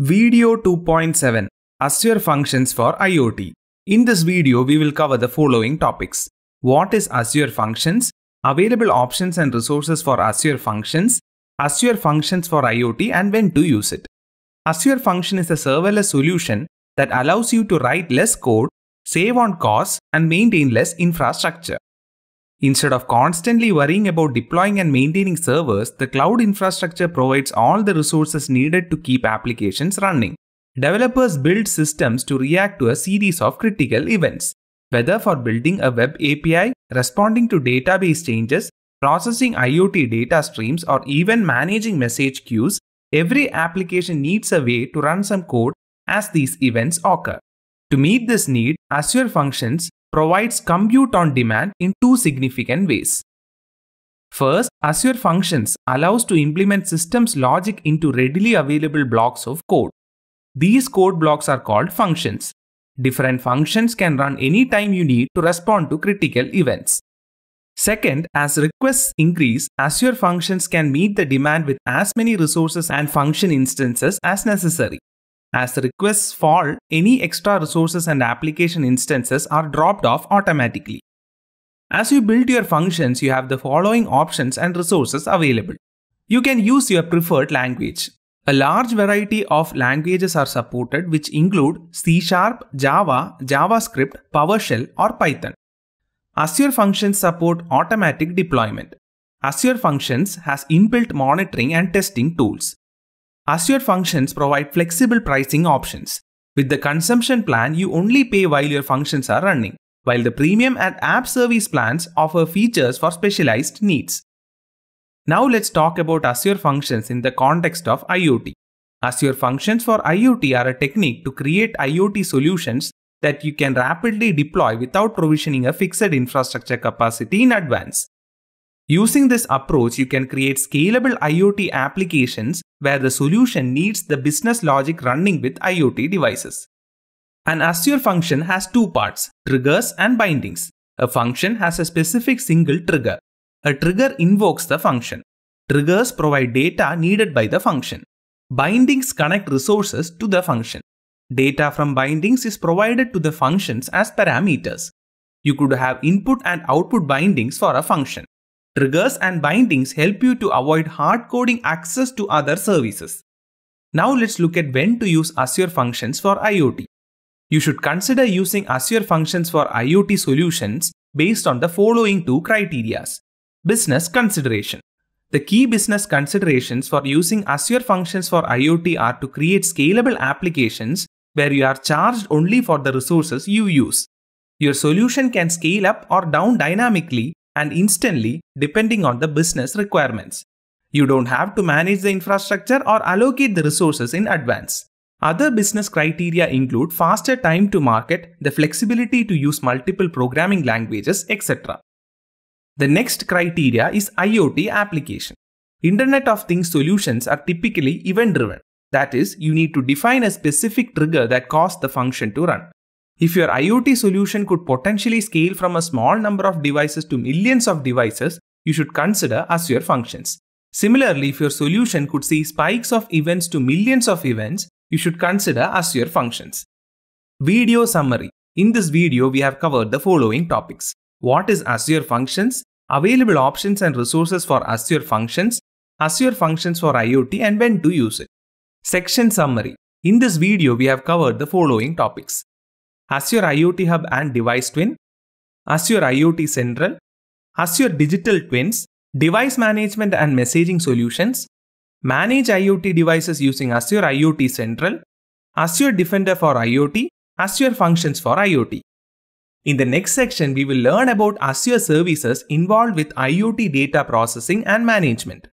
Video 2.7 Azure Functions for IoT. In this video, we will cover the following topics. What is Azure Functions? Available options and resources for Azure Functions. Azure Functions for IoT and when to use it. Azure Function is a serverless solution that allows you to write less code, save on costs, and maintain less infrastructure. Instead of constantly worrying about deploying and maintaining servers, the cloud infrastructure provides all the resources needed to keep applications running. Developers build systems to react to a series of critical events, whether for building a web API, responding to database changes, processing IoT data streams, or even managing message queues. Every application needs a way to run some code as these events occur. To meet this need, Azure Functions provides compute on demand in two significant ways. First, Azure Functions allows to implement systems logic into readily available blocks of code. These code blocks are called functions. Different functions can run any time you need to respond to critical events. Second, as requests increase, Azure Functions can meet the demand with as many resources and function instances as necessary. As the requests fall, any extra resources and application instances are dropped off automatically. As you build your functions, you have the following options and resources available. You can use your preferred language. A large variety of languages are supported which include C Sharp, Java, JavaScript, PowerShell or Python. Azure Functions support automatic deployment. Azure Functions has inbuilt monitoring and testing tools. Azure Functions provide flexible pricing options. With the consumption plan, you only pay while your functions are running, while the premium and app service plans offer features for specialized needs. Now let's talk about Azure Functions in the context of IoT. Azure Functions for IoT are a technique to create IoT solutions that you can rapidly deploy without provisioning a fixed infrastructure capacity in advance. Using this approach, you can create scalable IoT applications where the solution needs the business logic running with IoT devices. An Azure function has two parts, triggers and bindings. A function has a specific single trigger. A trigger invokes the function. Triggers provide data needed by the function. Bindings connect resources to the function. Data from bindings is provided to the functions as parameters. You could have input and output bindings for a function. Triggers and bindings help you to avoid hard coding access to other services. Now let's look at when to use Azure Functions for IoT. You should consider using Azure Functions for IoT solutions based on the following two criterias. Business consideration. The key business considerations for using Azure Functions for IoT are to create scalable applications where you are charged only for the resources you use. Your solution can scale up or down dynamically and instantly depending on the business requirements. You don't have to manage the infrastructure or allocate the resources in advance. Other business criteria include faster time to market, the flexibility to use multiple programming languages, etc. The next criteria is IoT application. Internet of Things solutions are typically event driven. That is, you need to define a specific trigger that caused the function to run. If your IoT solution could potentially scale from a small number of devices to millions of devices, you should consider Azure Functions. Similarly, if your solution could see spikes of events to millions of events, you should consider Azure Functions. Video summary. In this video, we have covered the following topics. What is Azure Functions? Available options and resources for Azure Functions, Azure Functions for IoT and when to use it. Section summary. In this video, we have covered the following topics. Azure IoT Hub and Device Twin, Azure IoT Central, Azure Digital Twins, Device Management and Messaging Solutions, manage IoT devices using Azure IoT Central, Azure Defender for IoT, Azure Functions for IoT. In the next section, we will learn about Azure services involved with IoT data processing and management.